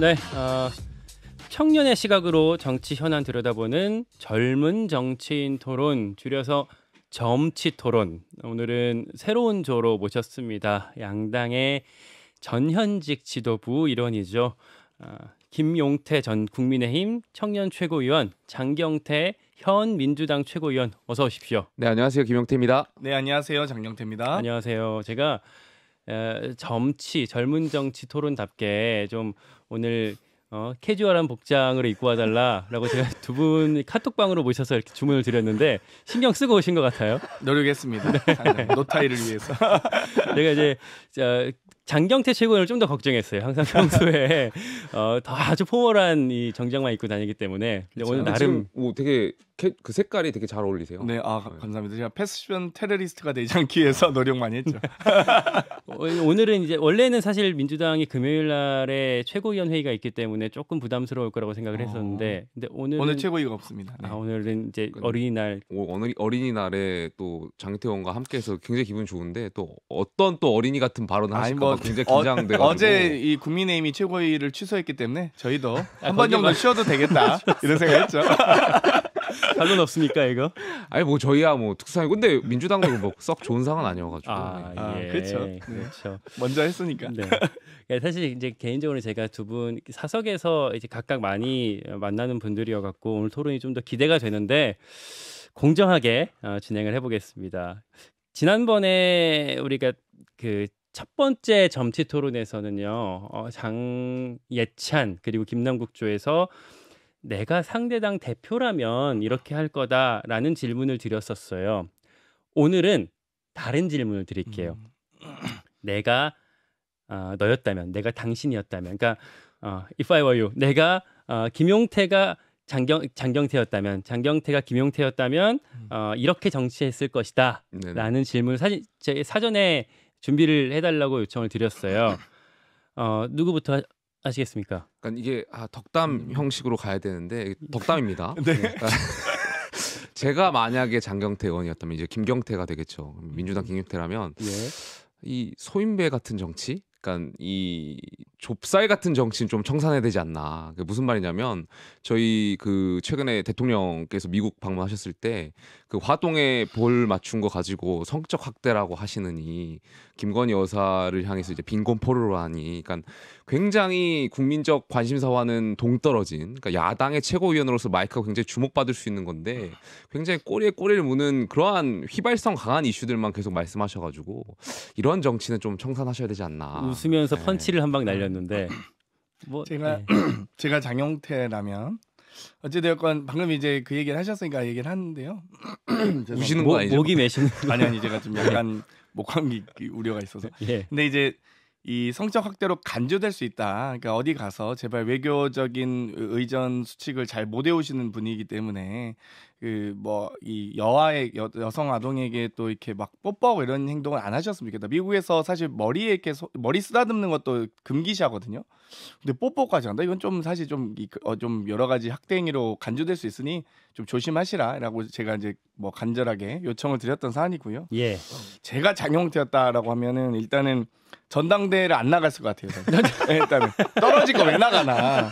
네, 어, 청년의 시각으로 정치 현안 들여다보는 젊은 정치인 토론 줄여서 정치 토론. 오늘은 새로운 조로 모셨습니다. 양당의 전현직 지도부 일원이죠. 어, 김용태 전 국민의힘 청년 최고위원, 장경태 현 민주당 최고위원 어서 오십시오. 네, 안녕하세요. 김용태입니다. 네, 안녕하세요. 장경태입니다. 안녕하세요. 제가 어, 점치 젊은 정치 토론답게 좀 오늘 어, 캐주얼한 복장으로 입고 와달라라고 제가 두 분 카톡방으로 모셔서 이렇게 주문을 드렸는데 신경 쓰고 오신 것 같아요. 노력했습니다. 네. 아, 네. 노타이를 위해서. 내가 이제 자, 장경태 최고위원을 좀 더 걱정했어요. 항상 평소에 어, 더 아주 포멀한 이 정장만 입고 다니기 때문에 그렇 오늘 나름 오 되게 캐, 그 색깔이 되게 잘 어울리세요. 네, 아 네. 감사합니다. 제가 패션 테러리스트가 되지 않기 위해서 노력 많이 했죠. 오늘은 이제 원래는 사실 민주당이 금요일 날에 최고위원 회의가 있기 때문에. 때문에 조금 부담스러울 거라고 생각을 아. 했었는데 근데 오늘 오늘 최고위가 없습니다. 네. 아, 오늘은 이제 어린이날 오, 어느 어린이날에 또 장태원과 함께해서 굉장히 기분 좋은데 또 어떤 또 어린이 같은 발언을 아니, 하실까 뭐, 굉장히 긴장돼 가지고 어, 어제 이 국민의힘이 최고위를 취소했기 때문에 저희도 아, 한번 정도 쉬어도 되겠다 이런 생각했죠. 반론 없습니까 이거? 아니 뭐 저희야 뭐 특사이 근데 민주당도 뭐썩 좋은 상은 아니어가지고 아, 네. 예. 아 예. 그렇죠 네. 네. 그렇죠 먼저 했으니까 네. 그러니까 사실 이제 개인적으로 제가 두 분 사석에서 이제 각각 많이 만나는 분들이어갖고 오늘 토론이 좀 더 기대가 되는데 공정하게 어, 진행을 해보겠습니다 지난번에 우리가 그 첫 번째 점치 토론에서는요, 어, 장예찬 그리고 김남국조에서 내가 상대당 대표라면 이렇게 할 거다라는 질문을 드렸었어요. 오늘은 다른 질문을 드릴게요. 음. 내가 어, 너였다면, 내가 당신이었다면, 그러니까 어, if I were you, 내가 어, 김용태가 장경 장경태였다면, 장경태가 김용태였다면 음. 어, 이렇게 정치했을 것이다라는 질문을 사제 사전에 준비를 해달라고 요청을 드렸어요. 어, 누구부터 아시겠습니까? 그러니까 이게 아, 덕담 음. 형식으로 가야 되는데 음. 덕담입니다. 네. 그 제가 만약에 장경태 의원이었다면 이제 김경태가 되겠죠. 민주당 음. 김경태라면 예. 이 소인배 같은 정치, 그러니까 이 좁쌀 같은 정치는 좀 청산해야 되지 않나. 그게 무슨 말이냐면 저희 그 최근에 대통령께서 미국 방문하셨을 때 그 화동에 볼 맞춘 거 가지고 성적 확대라고 하시느니 김건희 여사를 향해서 이제 빈곤포로로 하니 그러니까 굉장히 국민적 관심사와는 동떨어진 그러니까 야당의 최고위원으로서 마이크가 굉장히 주목받을 수 있는 건데 굉장히 꼬리에 꼬리를 무는 그러한 휘발성 강한 이슈들만 계속 말씀하셔 가지고 이런 정치는 좀 청산하셔야 되지 않나. 웃으면서 네. 펀치를 한 방 날려 했는데 뭐 제가 네. 제가 장영태라면 어찌되었건 방금 이제 그 얘기를 하셨으니까 얘기를 하는데요. 우시는 거 아니죠? 목이 메시는 아니 아니 제가 좀 약간 목감기 우려가 있어서. 예. 근데 이제 이 성적 확대로 간주될 수 있다. 그러니까 어디 가서 제발 외교적인 의전 수칙을 잘 못 외우시는 분이기 때문에 그뭐이 여아의 여, 여성 아동에게 또 이렇게 막 뽀뽀하고 이런 행동을 안 하셨으면 좋겠다. 미국에서 사실 머리에 이렇게 소, 머리 쓰다듬는 것도 금기시하거든요. 근데 뽀뽀까지 한다. 이건 좀 사실 좀좀 그, 어, 좀 여러 가지 학대 행위로 간주될 수 있으니 좀 조심하시라라고 제가 이제 뭐 간절하게 요청을 드렸던 사안이고요. 예. 제가 장영태였다라고 하면은 일단은 전당대회를 안 나갔을 것 같아요. 네, 일단은 떨어질 거왜 나가나.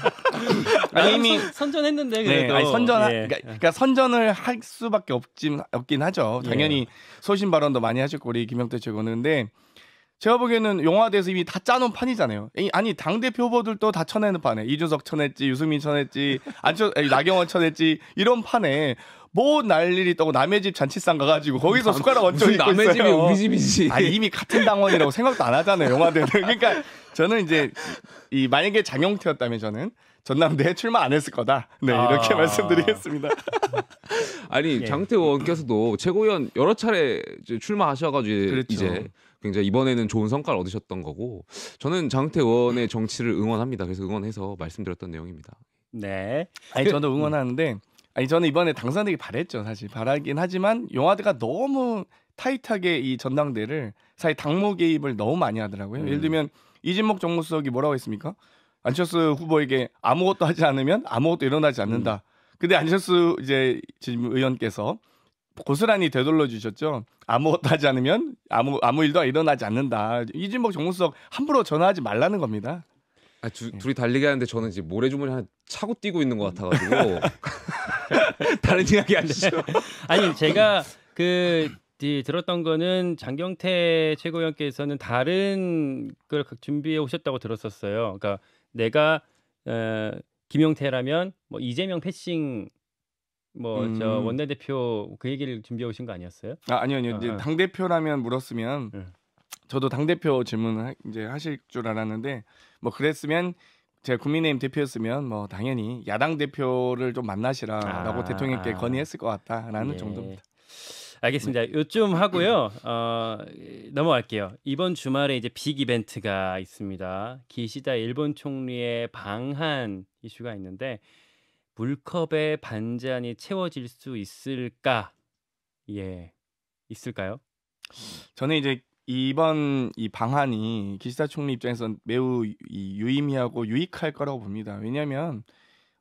아니, 이미 선전했는데 네, 그래도 네, 아니, 선전 예. 그러니까, 그러니까, 선전을 할 수밖에 없진 없긴 하죠. 당연히 예. 소신 발언도 많이 하셨고 우리 김영태 최고는 데 제가 보기에는 용화에대해서 이미 다 짜놓은 판이잖아요. 아니 당 대표 후보들도 다 쳐내는 판에 이준석 쳐냈지, 유승민 쳐냈지, 안철 나경원 쳐냈지 이런 판에 뭐날 일이 있고 남의 집 잔치상 가가지고 거기서 숟가락 얹혀 있고 남의 있어요. 집이 우리 집이지. 아 이미 같은 당원이라고 생각도 안 하잖아요. 영화들은 그러니까 저는 이제 이 만약에 장영태였다면 저는 전남대에 출마 안 했을 거다. 네, 아. 이렇게 말씀드리겠습니다. 아니, 예. 장태원께서도 최고위원 여러 차례 출마하셔가지고 그렇죠. 이제 굉장히 이번에는 좋은 성과를 얻으셨던 거고 저는 장태원의 정치를 응원합니다. 그래서 응원해서 말씀드렸던 내용입니다. 네. 아니, 저도 응원하는데 아니 저는 이번에 당선되기 바랬죠 사실 바라긴 하지만 용화대가 너무 타이트하게 이 전당대를 사실 당무 개입을 너무 많이 하더라고요. 음. 예를 들면 이진목 정무수석이 뭐라고 했습니까? 안철수 후보에게 아무것도 하지 않으면 아무것도 일어나지 않는다. 음. 근데 안철수 이제 지금 의원께서 고스란히 되돌려 주셨죠. 아무것도 하지 않으면 아무 아무 일도 일어나지 않는다. 이진복 정무수석 함부로 전화하지 말라는 겁니다. 아, 주, 예. 둘이 달리게 하는데 저는 이제 모래주머니 하나 차고 뛰고 있는 것 같아가지고 다른 생각이 안 나죠. 아니 제가 그 이, 들었던 거는 장경태 최고위원께서는 다른 걸 준비해 오셨다고 들었었어요. 그러니까 내가 어, 김용태라면 뭐 이재명 패싱 뭐저 음. 원내대표 그 얘기를 준비해 오신 거 아니었어요? 아 아니요 아니요 어, 이제 어. 당 대표라면 물었으면 예. 저도 당 대표 질문 이제 하실 줄 알았는데 뭐 그랬으면 제가 국민의힘 대표였으면 뭐 당연히 야당 대표를 좀 만나시라라고 아, 대통령께 아. 건의했을 것 같다라는 예. 정도입니다. 알겠습니다. 네. 요쯤 하고요. 어, 넘어갈게요. 이번 주말에 이제 빅 이벤트가 있습니다. 기시다 일본 총리의 방한 이슈가 있는데 물컵에 반잔이 채워질 수 있을까? 예, 있을까요? 저는 이제 이번 이 방한이 기시다 총리 입장에선 매우 이 유의미하고 유익할 거라고 봅니다. 왜냐하면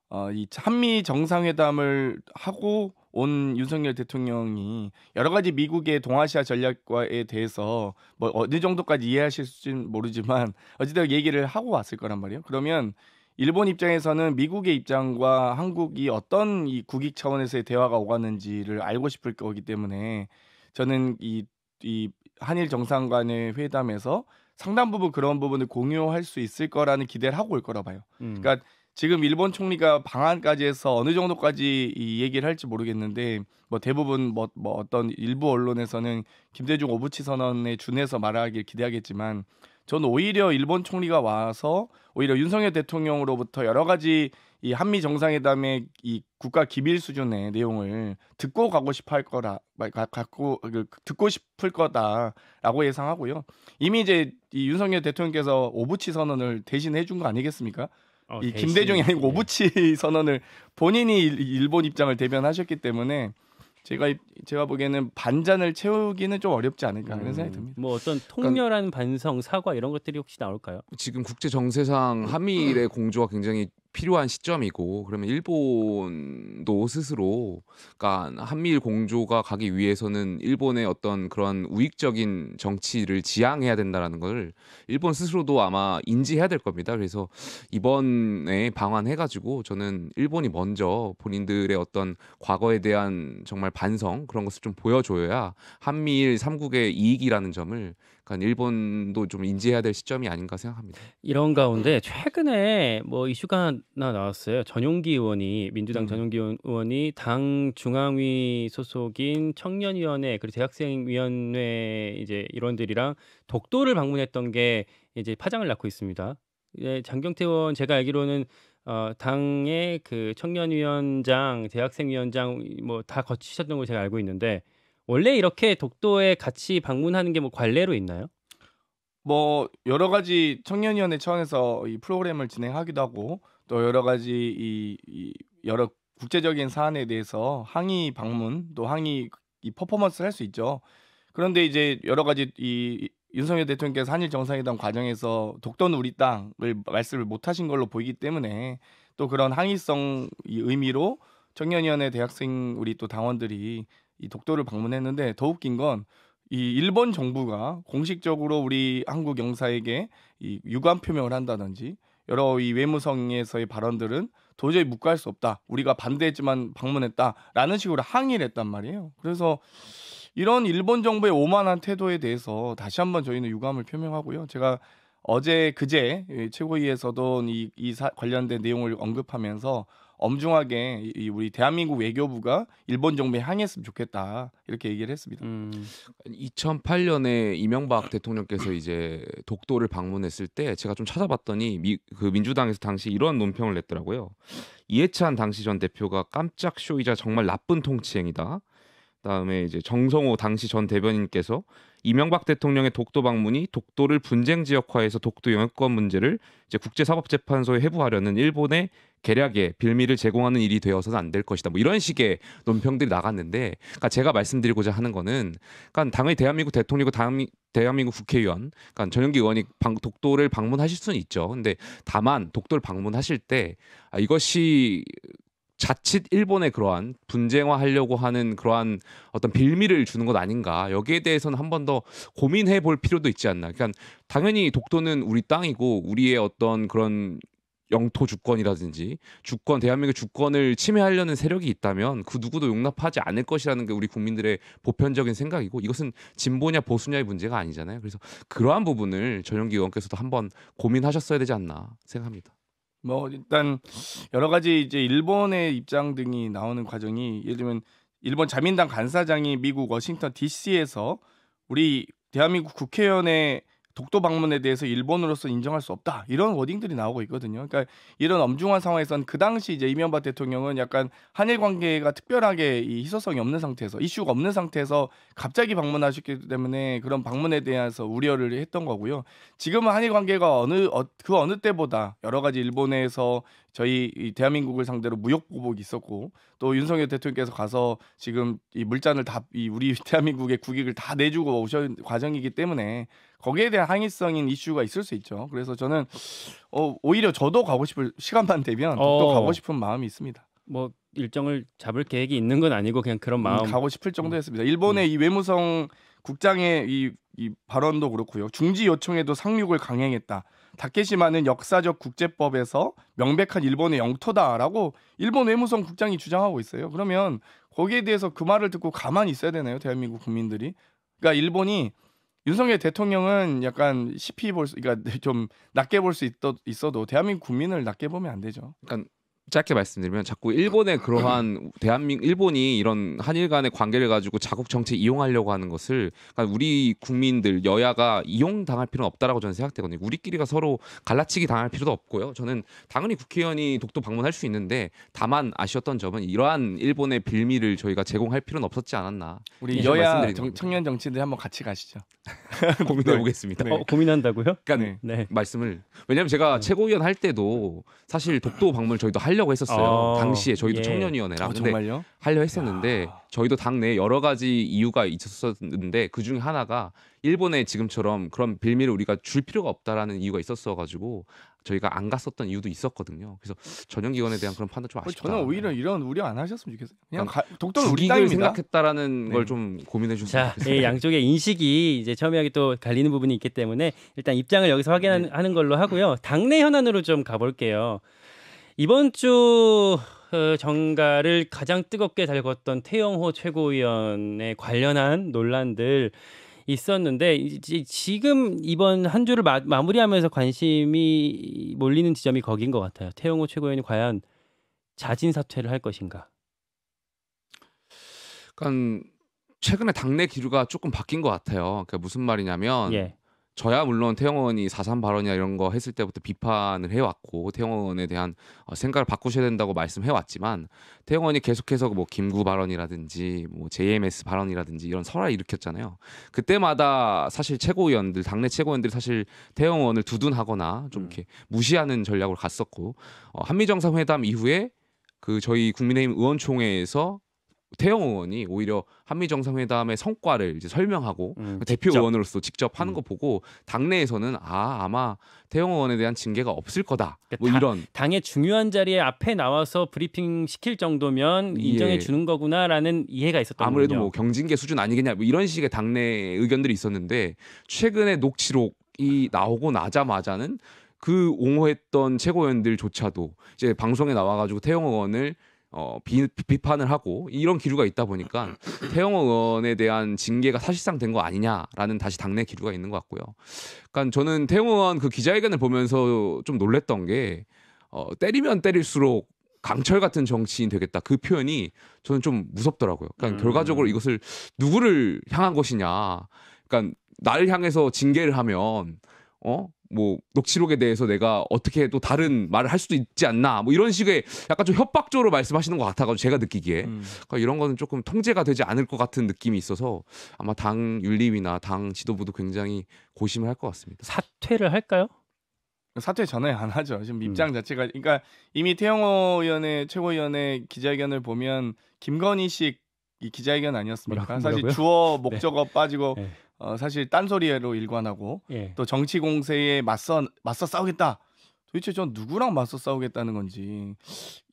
어, 이 한미 정상회담을 하고 온 윤석열 대통령이 여러 가지 미국의 동아시아 전략과에 대해서 뭐 어느 정도까지 이해하실지는 모르지만 어쨌든 찌 얘기를 하고 왔을 거란 말이에요. 그러면 일본 입장에서는 미국의 입장과 한국이 어떤 이 국익 차원에서의 대화가 오가는지를 알고 싶을 거기 때문에 저는 이, 이 한일 정상 간의 회담에서 상당 부분 그런 부분을 공유할 수 있을 거라는 기대를 하고 올 거라 봐요. 음. 그러니까 지금 일본 총리가 방한까지 해서 어느 정도까지 이 얘기를 할지 모르겠는데 뭐 대부분 뭐, 뭐 어떤 일부 언론에서는 김대중 오부치 선언에 준해서 말하길 기대하겠지만 저는 오히려 일본 총리가 와서 오히려 윤석열 대통령으로부터 여러 가지 이 한미 정상회담의 이 국가 기밀 수준의 내용을 듣고 가고 싶어 할 거라 갖고 그, 듣고 싶을 거다라고 예상하고요. 이미 이제 이 윤석열 대통령께서 오부치 선언을 대신 해준 거 아니겠습니까? 어, 이 김대중이 아니고 네. 오부치 선언을 본인이 일본 입장을 대변하셨기 때문에 제가 제가 보기에는 반잔을 채우기는 좀 어렵지 않을까 하는 런 생각이 음, 듭니다. 뭐 어떤 그러니까 통렬한 그러니까, 반성, 사과 이런 것들이 혹시 나올까요? 지금 국제 정세상 음. 한미일의 공조가 굉장히 필요한 시점이고 그러면 일본도 스스로 그러니까 한미일 공조가 가기 위해서는 일본의 어떤 그런 우익적인 정치를 지향해야 된다라는 걸 일본 스스로도 아마 인지해야 될 겁니다. 그래서 이번에 방한해 가지고 저는 일본이 먼저 본인들의 어떤 과거에 대한 정말 반성 그런 것을 좀 보여줘야 한미일 삼국의 이익이라는 점을 약간 일본도 좀 인지해야 될 시점이 아닌가 생각합니다. 이런 가운데 최근에 뭐 이슈가 하나 나왔어요. 전용기 의원이 민주당 음. 전용기 의원이 당 중앙위 소속인 청년위원회 그리고 대학생위원회 이제 이런들이랑 독도를 방문했던 게 이제 파장을 낳고 있습니다. 예, 장경태 의원 제가 알기로는 어, 당의 그 청년위원장, 대학생위원장 뭐 다 거치셨던 걸 제가 알고 있는데 원래 이렇게 독도에 같이 방문하는 게뭐 관례로 있나요? 뭐 여러 가지 청년위원회 차원에서 이 프로그램을 진행하기도 하고 또 여러 가지 이, 이 여러 국제적인 사안에 대해서 항의 방문 또 항의 이 퍼포먼스를 할 수 있죠. 그런데 이제 여러 가지 이 윤석열 대통령께서 한일 정상회담 과정에서 독도는 우리 땅을 말씀을 못 하신 걸로 보이기 때문에 또 그런 항의성 이 의미로 청년위원회 대학생 우리 또 당원들이 이 독도를 방문했는데 더 웃긴 건 이 일본 정부가 공식적으로 우리 한국 영사에게 이 유감 표명을 한다든지 여러 이 외무성에서의 발언들은 도저히 묵과할 수 없다. 우리가 반대했지만 방문했다라는 식으로 항의를 했단 말이에요. 그래서 이런 일본 정부의 오만한 태도에 대해서 다시 한번 저희는 유감을 표명하고요. 제가 어제 그제 최고위에서도 이, 이 사, 관련된 내용을 언급하면서 엄중하게 이, 우리 대한민국 외교부가 일본 정부에 항의했으면 좋겠다 이렇게 얘기를 했습니다. 음, 2008년에 이명박 대통령께서 이제 독도를 방문했을 때 제가 좀 찾아봤더니 미, 그 민주당에서 당시 이런 논평을 냈더라고요. 이해찬 당시 전 대표가 깜짝 쇼이자 정말 나쁜 통치행위다. 다음에 이제 정성호 당시 전 대변인께서 이명박 대통령의 독도 방문이 독도를 분쟁 지역화해서 독도 영유권 문제를 이제 국제사법재판소에 해부하려는 일본의 계략에 빌미를 제공하는 일이 되어서는 안 될 것이다. 뭐 이런 식의 논평들이 나갔는데, 그러니까 제가 말씀드리고자 하는 거는, 그러니까 당연히 대한민국 대통령이고 당, 대한민국 국회의원, 그러니까 전용기 의원이 방, 독도를 방문하실 수는 있죠. 근데 다만 독도를 방문하실 때 아, 이것이 자칫 일본에 그러한 분쟁화하려고 하는 그러한 어떤 빌미를 주는 것 아닌가 여기에 대해서는 한 번 더 고민해 볼 필요도 있지 않나 그러니까 당연히 독도는 우리 땅이고 우리의 어떤 그런 영토 주권이라든지 주권 대한민국의 주권을 침해하려는 세력이 있다면 그 누구도 용납하지 않을 것이라는 게 우리 국민들의 보편적인 생각이고 이것은 진보냐 보수냐의 문제가 아니잖아요. 그래서 그러한 부분을 전용기 의원께서도 한 번 고민하셨어야 되지 않나 생각합니다. 뭐 일단 여러 가지 이제 일본의 입장 등이 나오는 과정이 예를 들면 일본 자민당 간사장이 미국 워싱턴 D.C.에서 우리 대한민국 국회의원의 독도 방문에 대해서 일본으로서 인정할 수 없다 이런 워딩들이 나오고 있거든요. 그러니까 이런 엄중한 상황에선 그 당시 이제 이명박 대통령은 약간 한일 관계가 특별하게 이 희소성이 없는 상태에서 이슈가 없는 상태에서 갑자기 방문하셨기 때문에 그런 방문에 대해서 우려를 했던 거고요. 지금은 한일 관계가 어느 어, 그 어느 때보다 여러 가지 일본에서 저희 대한민국을 상대로 무역 보복이 있었고 또 윤석열 대통령께서 가서 지금 이 물잔을 다 이 우리 대한민국의 국익을 다 내주고 오신 과정이기 때문에 거기에 대한 항의성인 이슈가 있을 수 있죠. 그래서 저는 어, 오히려 저도 가고 싶을 시간만 되면 또 어. 가고 싶은 마음이 있습니다. 뭐 일정을 잡을 계획이 있는 건 아니고 그냥 그런 음, 마음 음, 가고 싶을 음. 정도였습니다. 일본의 음. 이 외무성 국장의 이, 이 발언도 그렇고요. 중지 요청에도 상륙을 강행했다. 다케시마는 역사적 국제법에서 명백한 일본의 영토다라고 일본 외무성 국장이 주장하고 있어요. 그러면 거기에 대해서 그 말을 듣고 가만히 있어야 되나요, 대한민국 국민들이? 그러니까 일본이 윤석열 대통령은 약간 시피 볼 수, 그러니까 좀 낮게 볼 수 있어도 대한민국 국민을 낮게 보면 안 되죠. 그러니까 짧게 말씀드리면 자꾸 일본의 그러한 대한민 일본이 이런 한일 간의 관계를 가지고 자국 정책 이용하려고 하는 것을 그러니까 우리 국민들 여야가 이용당할 필요는 없다라고 저는 생각되거든요. 우리끼리가 서로 갈라치기 당할 필요도 없고요. 저는 당연히 국회의원이 독도 방문할 수 있는데 다만 아쉬웠던 점은 이러한 일본의 빌미를 저희가 제공할 필요는 없었지 않았나. 우리 여야 정, 청년 정치인들 한번 같이 가시죠. 고민해 네. 보겠습니다. 네. 어, 고민한다고요? 그러니까 네. 말씀을 왜냐하면 제가 네. 최고위원 할 때도 사실 독도 방문 저희도 할 하려고 했었어요. 어, 당시에 저희도 예. 청년위원회라 어, 아, 근데 정 하려 했었는데 야. 저희도 당내 여러 가지 이유가 있었었는데 그 중에 하나가 일본에 지금처럼 그런 빌미를 우리가 줄 필요가 없다라는 이유가 있었어 가지고 저희가 안 갔었던 이유도 있었거든요. 그래서 전형 기관에 대한 그런 판단 좀 어, 아쉽다. 저는 오히려 이런 우려 안 하셨으면 좋겠어요. 그냥 그러니까 독도는 우리 땅입니다. 생각했다라는 네. 걸좀 고민해 주세요. 셨 자, 이 예, 양쪽의 인식이 이제 첨예하게 또 갈리는 부분이 있기 때문에 일단 입장을 여기서 확인하는 네. 걸로 하고요. 당내 현안으로 좀 가볼게요. 이번 주 어, 정가를 가장 뜨겁게 달궜던 태영호 최고위원에 관련한 논란들 있었는데 지금 이번 한 주를 마, 무리하면서 관심이 몰리는 지점이 거긴 것 같아요. 태영호 최고위원이 과연 자진 사퇴를 할 것인가? 그러니까 최근에 당내 기류가 조금 바뀐 것 같아요. 그러니까 무슨 말이냐면 예. 저야 물론 태영원이 사3 발언이나 이런 거 했을 때부터 비판을 해왔고 태영원에 대한 어, 생각을 바꾸셔야 된다고 말씀해왔지만 태영원이 계속해서 뭐 김구 발언이라든지 뭐 JMS 발언이라든지 이런 설화를 일으켰잖아요. 그때마다 사실 최고위원들 당내 최고위원들이 사실 태영원을 두둔하거나 좀 음. 이렇게 무시하는 전략으로 갔었고 어, 한미정상회담 이후에 그 저희 국민의힘 의원총회에서 태영 의원이 오히려 한미 정상회담의 성과를 이제 설명하고 음, 대표 그러니까 직접. 의원으로서 직접 하는 음. 거 보고 당내에서는 아 아마 태영 의원에 대한 징계가 없을 거다 그러니까 뭐 다, 이런 당의 중요한 자리에 앞에 나와서 브리핑 시킬 정도면 예. 인정해 예. 주는 거구나라는 이해가 있었던 아무래도 뭐 경징계 수준 아니겠냐 뭐 이런 식의 당내 의견들이 있었는데 최근에 녹취록이 나오고 나자마자는 그 옹호했던 최고위원들조차도 이제 방송에 나와가지고 태영 의원을 어, 비, 비판을 하고 이런 기류가 있다 보니까 태영호 의원에 대한 징계가 사실상 된 거 아니냐라는 다시 당내 기류가 있는 것 같고요. 그러니까 저는 태영호 의원 그 기자회견을 보면서 좀 놀랬던 게 어, 때리면 때릴수록 강철 같은 정치인 되겠다. 그 표현이 저는 좀 무섭더라고요. 그러니까 음. 결과적으로 이것을 누구를 향한 것이냐. 그러니까 나 향해서 징계를 하면 어뭐 녹취록에 대해서 내가 어떻게 또 다른 말을 할 수도 있지 않나 뭐 이런 식의 약간 좀 협박적으로 말씀하시는 것 같아가지고 제가 느끼기에 음. 그러니까 이런 거는 조금 통제가 되지 않을 것 같은 느낌이 있어서 아마 당 윤리위나 당 지도부도 굉장히 고심을 할 것 같습니다. 사퇴를 할까요? 사퇴 전에 안 하죠. 지금 음. 입장 음. 자체가 그러니까 이미 태영호 의원의 최고위원회 기자회견을 보면 김건희식 이 기자회견 아니었습니까? 뭐라, 사실 주어 네. 목적어 네. 빠지고 네. 어, 사실 딴소리로 일관하고 예. 또 정치 공세에 맞서 맞서 싸우겠다. 도대체 전 누구랑 맞서 싸우겠다는 건지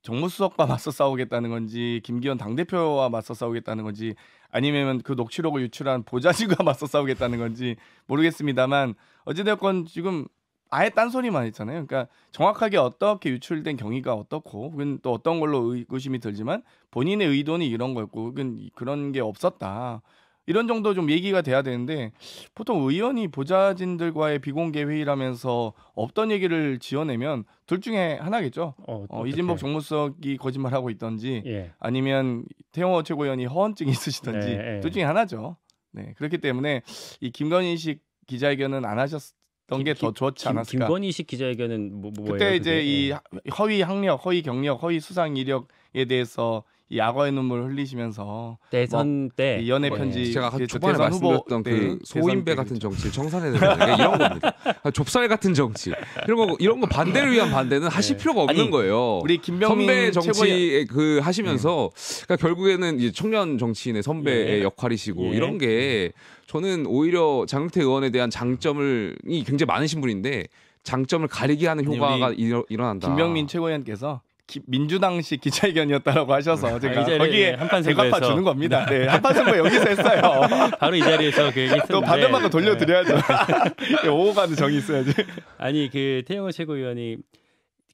정무수석과 맞서 싸우겠다는 건지 김기현 당대표와 맞서 싸우겠다는 건지 아니면 그 녹취록을 유출한 보좌진과 맞서 싸우겠다는 건지 모르겠습니다만 어찌되었건 지금 아예 딴소리만 했잖아요. 그러니까 정확하게 어떻게 유출된 경위가 어떻고 혹은 또 어떤 걸로 의구심이 들지만 본인의 의도는 이런 거였고 혹은 그런 게 없었다. 이런 정도 좀 얘기가 돼야 되는데 보통 의원이 보좌진들과의 비공개 회의라면서 없던 얘기를 지어내면 둘 중에 하나겠죠. 어, 어, 이진복 정무수석이 거짓말하고 있던지 예. 아니면 태영호 최고위원이 허언증이 네, 있으시던지 예, 예. 둘 중에 하나죠. 네 그렇기 때문에 이 김건희식 기자회견은 안 하셨. 던게 더 좋지 않았을까? 김건희식 기자회견은 뭐, 뭐 그때 이제 그게? 이 허위 학력, 허위 경력, 허위 수상 이력에 대해서 이 악어의 눈물 흘리시면서 대선 뭐 때 연애 네. 편지 제가 아 초반에 말씀드렸던 네, 그 소인배 같은 정치, 청산에 대한 이런 겁니다. 아, 좁쌀 같은 정치 이런 거 이런 거 반대를 위한 반대는 네. 하실 필요가 없는 아니, 거예요. 우리 김병민 선배 정치 그 하시면서 네. 그러니까 결국에는 이제 청년 정치인의 선배의 예. 역할이시고 예. 이런 게 저는 오히려 장태 의원에 대한 장점을 이 굉장히 많으신 분인데 장점을 가리게 하는 효과가 일어, 일어난다. 김병민 최고위원께서 기, 민주당식 기자회견이었다라고 하셔서 음, 제가 아, 거기에 한판 대갚아 주는 겁니다. 네, 네. 한판 선거 여기서 했어요. 바로 이 자리에서 그 얘기 또 반대만큼 돌려드려야죠. 네. 오호가는 정이 있어야지. 아니 그 태영호 최고위원이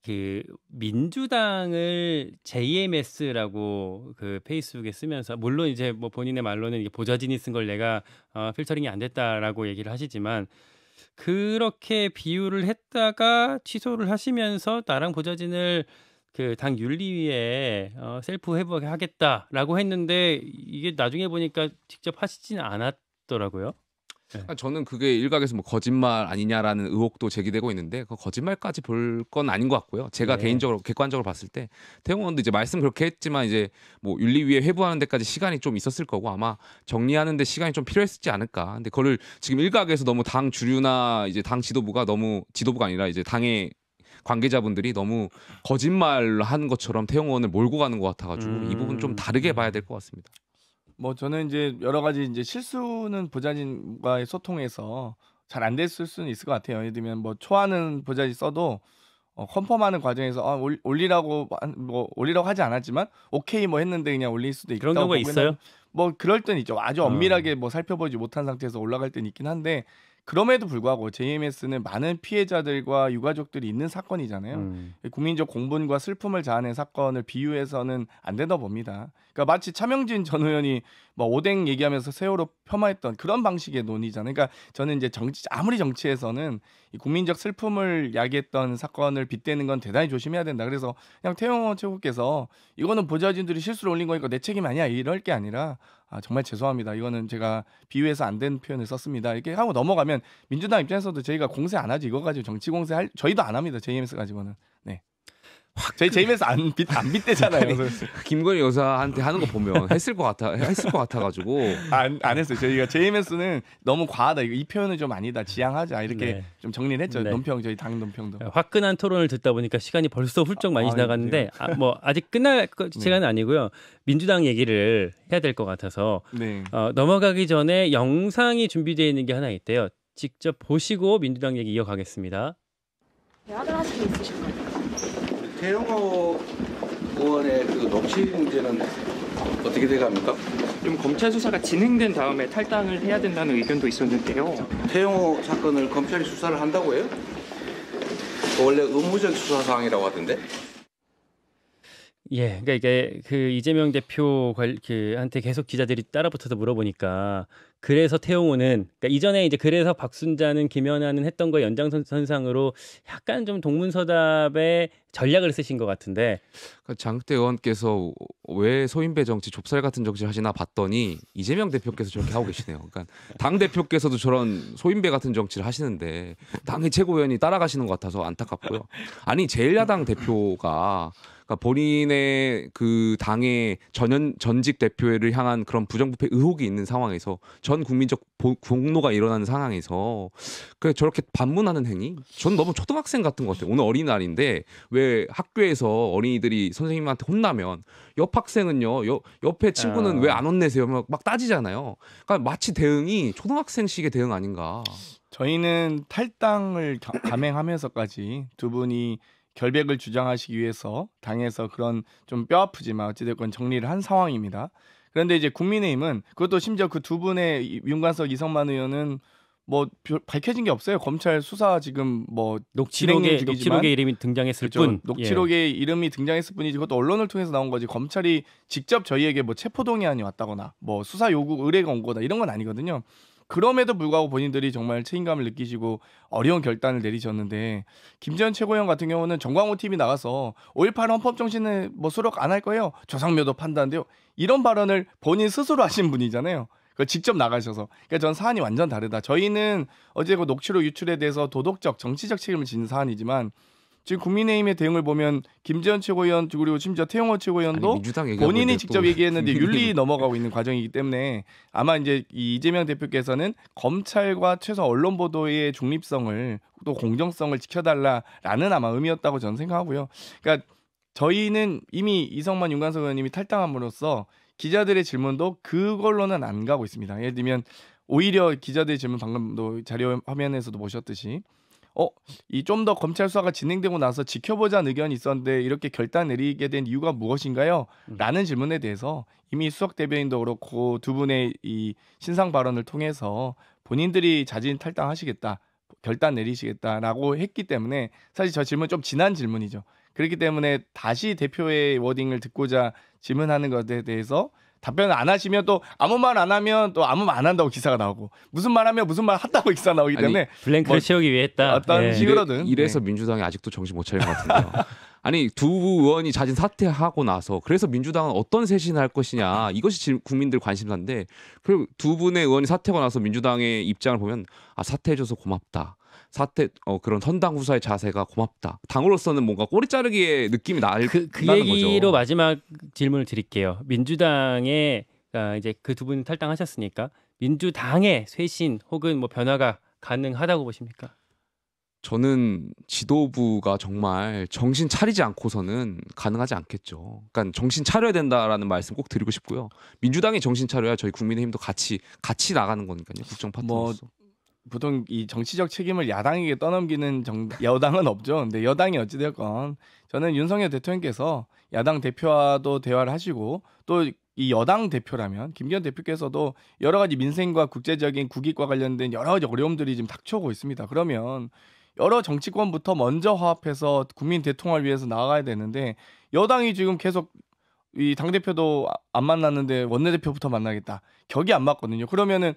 그 민주당을 JMS라고 그 페이스북에 쓰면서 물론 이제 뭐 본인의 말로는 보좌진이 쓴 걸 내가 어, 필터링이 안 됐다라고 얘기를 하시지만 그렇게 비유를 했다가 취소를 하시면서 나랑 보좌진을 그당 윤리위에 어, 셀프 회부하겠다라고 했는데 이게 나중에 보니까 직접 하시지는 않았더라고요. 네. 저는 그게 일각에서 뭐 거짓말 아니냐라는 의혹도 제기되고 있는데 그 거짓말까지 볼 건 아닌 것 같고요. 제가 네. 개인적으로 객관적으로 봤을 때 태용원도 이제 말씀 그렇게 했지만 이제 뭐 윤리위에 회부하는 데까지 시간이 좀 있었을 거고 아마 정리하는 데 시간이 좀필요했을지 않을까. 근데 그걸 지금 일각에서 너무 당 주류나 이제 당 지도부가 너무 지도부가 아니라 이제 당의 관계자분들이 너무 거짓말 한 것처럼 태용원을 몰고 가는 것 같아가지고 음... 이 부분 좀 다르게 봐야 될 것 같습니다. 뭐 저는 이제 여러 가지 이제 실수는 보좌진과의 소통에서 잘 안 됐을 수는 있을 것 같아요. 예를 들면 뭐초하는 보좌진 써도 어, 컨펌하는 과정에서 아, 올리라고 뭐 올리라고 하지 않았지만 오케이 뭐 했는데 그냥 올릴 수도 있다. 그런 경우가 있어요. 뭐 그럴 땐 있죠. 아주 엄밀하게 아. 뭐 살펴보지 못한 상태에서 올라갈 땐 있긴 한데 그럼에도 불구하고 JMS는 많은 피해자들과 유가족들이 있는 사건이잖아요. 음. 국민적 공분과 슬픔을 자아낸 사건을 비유해서는 안 된다 봅니다. 그러니까 마치 차명진 전 의원이 뭐 오뎅 얘기하면서 세월호 폄하했던 그런 방식의 논의잖아요. 그러니까 저는 이제 정치 아무리 정치에서는 이 국민적 슬픔을 야기했던 사건을 빗대는 건 대단히 조심해야 된다. 그래서 그냥 태영호 최고께서 이거는 보좌진들이 실수를 올린 거니까 내 책임 아니야 이럴 게 아니라 아, 정말 죄송합니다. 이거는 제가 비유해서 안 되는 표현을 썼습니다. 이렇게 하고 넘어가면 민주당 입장에서도 저희가 공세 안 하지 이거 가지고 정치 공세 할 저희도 안 합니다. JMS 가지고는. 네. 저희 제임에서 그 안, 빗, 안 빗대잖아요. 김건희 여사한테 하는 거 보면 했을 것 같아, 했을 것 같아가지고. 안, 안 했어요. 저희가 제임에서는 너무 과하다. 이거 이 표현은 좀 아니다. 지양하자. 이렇게 네. 좀 정리를 했죠. 네. 논평, 저희 당 논평도. 네, 화끈한 토론을 듣다 보니까 시간이 벌써 훌쩍 많이 아, 지나갔는데, 네. 아, 뭐, 아직 끝날 네. 시간은 아니고요. 민주당 얘기를 해야 될 것 같아서. 네. 어, 넘어가기 전에 영상이 준비되어 있는 게 하나 있대요. 직접 보시고 민주당 얘기 이어가겠습니다. 대화를 하시고 있으신가요? 태용호 의원의 그 녹취 문제는 어떻게 돼갑니까? 좀 검찰 수사가 진행된 다음에 탈당을 해야 된다는 의견도 있었는데요. 태용호 사건을 검찰이 수사를 한다고 해요? 원래 의무적 수사 사항이라고 하던데. 예, 그러니까 이게 그 이재명 대표 관, 그한테 계속 기자들이 따라붙어서 물어보니까 그래서 태용호는 그러니까 이전에 이제 그래서 박순자는 김연아는 했던 거 연장선상으로 약간 좀 동문서답의 전략을 쓰신 것 같은데 그러니까 장대 의원께서 왜 소인배 정치 좁쌀 같은 정치를 하시나 봤더니 이재명 대표께서 저렇게 하고 계시네요. 그러니까 당 대표께서도 저런 소인배 같은 정치를 하시는데 당의 최고위원이 따라가시는 것 같아서 안타깝고요. 아니 제일야당 대표가 그러니까 본인의 그 당의 전현 전직 대표를 향한 그런 부정부패 의혹이 있는 상황에서 전 국민적 공로가 일어나는 상황에서 그 저렇게 반문하는 행위? 전 너무 초등학생 같은 것 같아요. 오늘 어린이날인데 왜 학교에서 어린이들이 선생님한테 혼나면 옆 학생은요 옆, 옆에 친구는 어. 아. 왜안 혼내세요 막, 막 따지잖아요 그러니까 마치 대응이 초등학생식의 대응 아닌가 저희는 탈당을 감행하면서까지 두 분이 결백을 주장하시기 위해서 당에서 그런 좀뼈 아프지만 어찌됐건 정리를 한 상황입니다. 그런데 이제 국민의힘은 그것도 심지어 그 두 분의 윤관석 이성만 의원은 뭐 밝혀진 게 없어요. 검찰 수사 지금 뭐 녹취록에 녹취록에 이름이 등장했을 그렇죠. 뿐 녹취록에 예. 이름이 등장했을 뿐이지 그것도 언론을 통해서 나온 거지 검찰이 직접 저희에게 뭐 체포 동의안이 왔다거나 뭐 수사 요구 의뢰가 온 거다 이런 건 아니거든요. 그럼에도 불구하고 본인들이 정말 책임감을 느끼시고 어려운 결단을 내리셨는데 김재현 최고형 같은 경우는 정광호 팀이 나가서 5.18헌법정신을뭐수록안 할 거예요. 조상묘도 판단돼요. 이런 발언을 본인 스스로 하신 분이잖아요. 직접 나가셔서. 그러니까 전 사안이 완전 다르다. 저희는 어제 그 녹취록 유출에 대해서 도덕적, 정치적 책임을 지는 사안이지만 지금 국민의힘의 대응을 보면 김재현 최고위원 그리고 심지어 태용호 최고위원도 아니, 본인이 직접 얘기했는데 윤리 넘어가고 있는 과정이기 때문에 아마 이제 이 이재명 대표께서는 검찰과 최소 언론 보도의 중립성을 또 공정성을 지켜달라라는 아마 의미였다고 저는 생각하고요. 그러니까 저희는 이미 이성만 윤관석 의원님이 탈당함으로써 기자들의 질문도 그걸로는 안 가고 있습니다. 예를 들면 오히려 기자들의 질문 방금도 자료 화면에서도 보셨듯이 어, 이 좀 더 검찰 수사가 진행되고 나서 지켜보자는 의견이 있었는데 이렇게 결단 내리게 된 이유가 무엇인가요? 음. 라는 질문에 대해서 이미 수석 대변인도 그렇고 두 분의 이 신상 발언을 통해서 본인들이 자진 탈당하시겠다. 결단 내리시겠다라고 했기 때문에 사실 저 질문 좀 지난 질문이죠. 그렇기 때문에 다시 대표의 워딩을 듣고자 질문하는 것에 대해서 답변을 안 하시면 또 아무 말 안 하면 또 아무 말 안 한다고 기사가 나오고 무슨 말 하면 무슨 말 한다고 기사 나오기 때문에 아니, 블랭크를 뭐 채우기 위해 했다. 어떤 네. 식으로든 이래, 서 네. 민주당이 아직도 정신 못 차린 것 같은데요. 아니 두 의원이 자진 사퇴하고 나서 그래서 민주당은 어떤 쇄신할 것이냐 이것이 지금 국민들 관심사인데 그리고 두 분의 의원이 사퇴하고 나서 민주당의 입장을 보면 아 사퇴해줘서 고맙다 사태 어, 그런 선당 후사의 자세가 고맙다. 당으로서는 뭔가 꼬리 자르기의 느낌이 날 그, 그 얘기로 거죠. 마지막 질문을 드릴게요. 민주당의 아, 이제 그 두분 탈당하셨으니까 민주당의 쇄신 혹은 뭐 변화가 가능하다고 보십니까? 저는 지도부가 정말 정신 차리지 않고서는 가능하지 않겠죠. 그러니까 정신 차려야 된다라는 말씀 꼭 드리고 싶고요. 민주당이 정신 차려야 저희 국민의힘도 같이 같이 나가는 거니까요. 국정 뭐 파트너로서. 뭐 보통 이 정치적 책임을 야당에게 떠넘기는 정, 여당은 없죠. 근데 여당이 어찌되었건 저는 윤석열 대통령께서 야당 대표와도 대화를 하시고 또 이 여당 대표라면 김기현 대표께서도 여러 가지 민생과 국제적인 국익과 관련된 여러 가지 어려움들이 지금 닥쳐오고 있습니다. 그러면 여러 정치권부터 먼저 화합해서 국민 대통합을 위해서 나아가야 되는데 여당이 지금 계속 이 당대표도 아, 안 만났는데 원내대표부터 만나겠다. 격이 안 맞거든요. 그러면은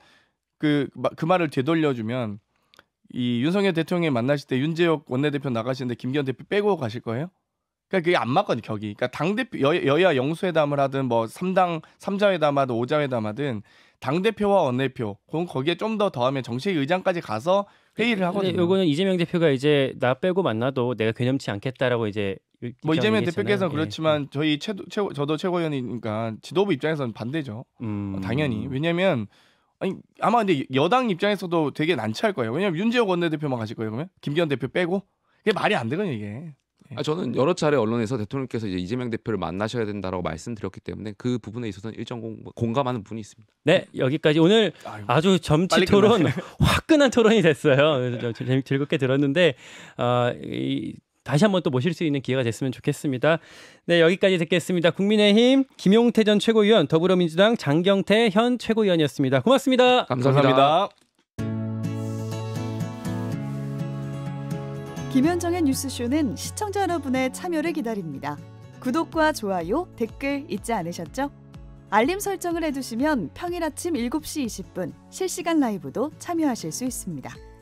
그, 그 말을 되돌려주면 이 윤석열 대통령이 만나실 때 윤재혁 원내대표 나가시는데 김기현 대표 빼고 가실 거예요? 그러니까 그게 안 맞거든요, 격이. 그러니까 당대표, 여, 야 영수회담을 하든 뭐 3당, 3자회담하든 5자회담하든 당대표와 원내표, 그건 거기에 좀 더 더하면 정책 의장까지 가서 회의를 하거든요. 이거는 이재명 대표가 이제 나 빼고 만나도 내가 괴념치 않겠다라고 이제 뭐 이재명 대표께서는 예. 그렇지만 음. 저희 최, 최 저도 최고위원이니까 지도부 입장에서는 반대죠. 음... 당연히. 왜냐면 하 아니 아마 근데 여당 입장에서도 되게 난처할 거예요. 왜냐면 윤재호 원내대표만 가실 거예요. 그러면 김기현 대표 빼고 이게 말이 안 되거든요 이게. 예. 아, 저는 여러 차례 언론에서 대통령께서 이제 이재명 대표를 만나셔야 된다라고 말씀드렸기 때문에 그 부분에 있어서는 일정 공, 공감하는 분이 있습니다. 네, 여기까지 오늘 아주 점치 토론, 화끈한 토론이 됐어요. 그래서 재밌, 즐겁게 들었는데 어, 이, 다시 한번 또 모실 수 있는 기회가 됐으면 좋겠습니다. 네, 여기까지 듣겠습니다. 국민의힘 김용태 전 최고위원, 더불어민주당 장경태 현 최고위원이었습니다. 고맙습니다. 감사합니다. 감사합니다. 김현정의 뉴스쇼는 시청자 여러분의 참여를 기다립니다. 구독과 좋아요, 댓글 잊지 않으셨죠? 알림 설정을 해두시면 평일 아침 7시 20분 실시간 라이브도 참여하실 수 있습니다.